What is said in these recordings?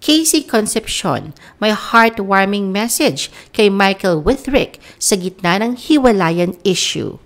Casey Concepcion, may heartwarming message kay Michael Withrick sa gitna ng hiwalayan issue.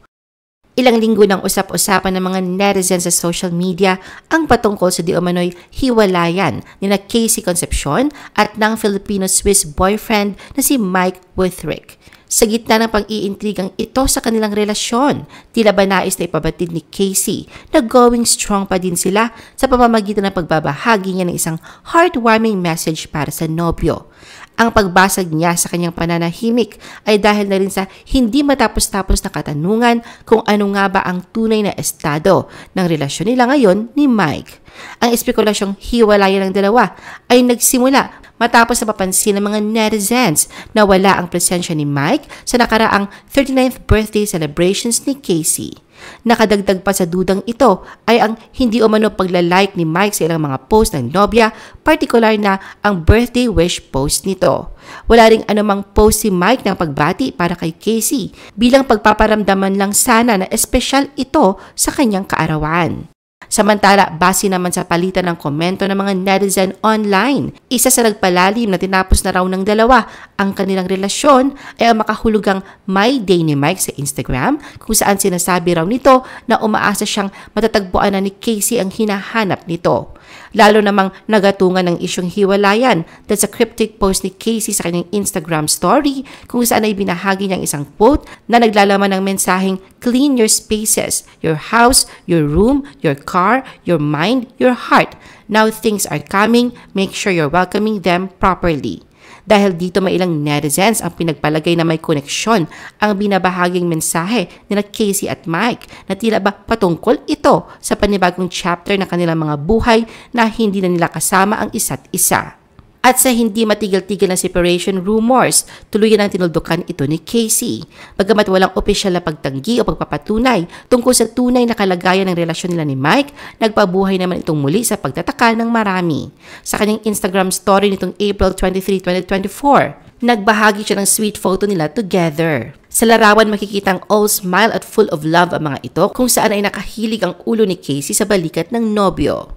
Ilang linggo nang usap-usapan ng mga netizens sa social media ang patungkol sa diumanoy hiwalayan ni na Casey Concepcion at ng Filipino-Swiss boyfriend na si Mike Withrick. Sa gitna ng pag-iintrigang ito sa kanilang relasyon, tila ba nais na ipabatid ni Casey na going strong pa din sila sa pamamagitan ng pagbabahagi niya ng isang heartwarming message para sa nobyo. Ang pagbasag niya sa kanyang pananahimik ay dahil na rin sa hindi matapos-tapos na katanungan kung ano nga ba ang tunay na estado ng relasyon nila ngayon ni Mike. Ang espekulasyong hiwalayan ng dalawa ay nagsimula matapos mapansin ng mga netizens na wala ang presensya ni Mike sa nakaraang 39th birthday celebrations ni Casey. Nakadagdag pa sa dudang ito ay ang hindi umano paglalike ni Mike sa ilang mga post ng nobya, partikular na ang birthday wish post nito. Wala ring anumang post si Mike ng pagbati para kay Casey bilang pagpaparamdaman lang sana na espesyal ito sa kanyang kaarawan. Samantala, base naman sa palitan ng komento ng mga netizen online, isa sa nagpalalim na tinapos na raw ng dalawa ang kanilang relasyon ay ang makahulugang My Day ni Mike sa Instagram kung saan sinasabi raw nito na umaasa siyang matatagpuan na ni Casey ang hinahanap nito. Lalo namang nagatungan ng isyong hiwalayan dahil sa cryptic post ni Casey sa kanyang Instagram story kung saan ay binahagi niyang isang quote na naglalaman ng mensaheng Clean your spaces, your house, your room, your car, your mind, your heart. Now things are coming, make sure you're welcoming them properly. Dahil dito may ilang netizens ang pinagpalagay na may koneksyon ang binabahaging mensahe nila Casey at Mike na tila ba patungkol ito sa panibagong chapter ng kanilang mga buhay na hindi na nila kasama ang isa't isa. At sa hindi matigil-tigil na separation rumors, tuluyan ang tinuldukan ito ni Casey. Bagamat walang opisyal na pagtanggi o pagpapatunay tungkol sa tunay na kalagayan ng relasyon nila ni Mike, nagpabuhay naman itong muli sa pagtataka ng marami. Sa kanyang Instagram story nitong April 23, 2024, nagbahagi siya ng sweet photo nila together. Sa larawan makikita ang all smile at full of love ang mga ito kung saan ay nakahilig ang ulo ni Casey sa balikat ng nobyo.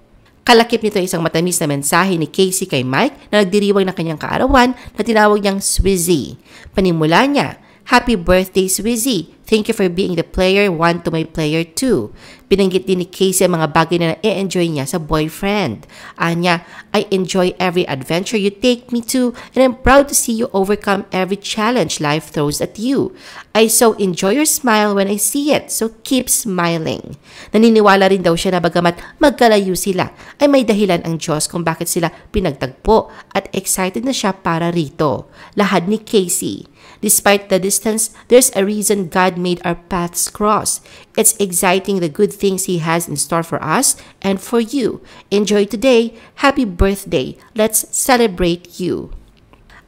Kalakip nito isang matamis na mensahe ni Casey kay Mike na nagdiriwang ng kanyang kaarawan na tinawag niyang Swizzy. Panimula niya, Happy birthday, Swizzy! Thank you for being the player one to my player two. Binanggit din ni Casey ang mga bagay na na-enjoy niya sa boyfriend. Anya, I enjoy every adventure you take me to and I'm proud to see you overcome every challenge life throws at you. I so enjoy your smile when I see it, so keep smiling. Naniniwala rin daw siya na bagamat magkalayo sila, ay may dahilan ang Diyos kung bakit sila pinagtagpo at excited na siya para rito. Lahat ni Casey. Despite the distance, there's a reason God made our paths cross. It's exciting the good things He has in store for us and for you. Enjoy today. Happy birthday. Let's celebrate you.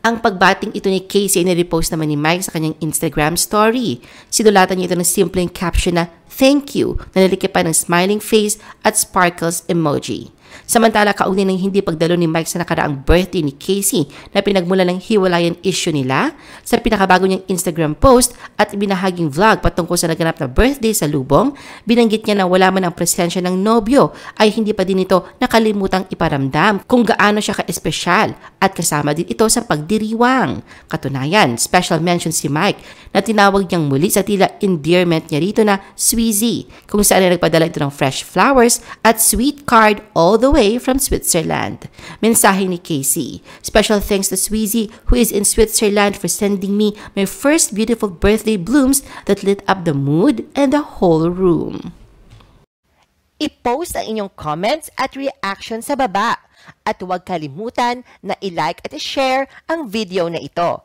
Ang pagbating ito ni Casey ay nirepost naman ni Mike sa kanyang Instagram story. Sidulatan niya ito ng simpleng caption na, Thank you, nalilikipan ng smiling face at sparkles emoji. Samantala, kauni ng hindi pagdalo ni Mike sa nakaraang birthday ni Casey na pinagmula ng hiwalayan issue nila sa pinakabago niyang Instagram post at binahaging vlog patungkol sa naganap na birthday sa lubong, binanggit niya na wala man ang presensya ng nobyo ay hindi pa din ito nakalimutang iparamdam kung gaano siya ka-espesyal at kasama din ito sa pagdiriwang. Katunayan, special mention si Mike na tinawag niyang muli sa tila endearment niya rito na Sweezy kung saan ay nagpadala ito ng fresh flowers at sweet card all the way from Switzerland. Mensahe ni Casey. Special thanks to Sweezy who is in Switzerland for sending me my first beautiful birthday blooms that lit up the mood and the whole room. I-post ang inyong comments at reaction sa baba. At huwag kalimutan na i-like at i-share ang video na ito.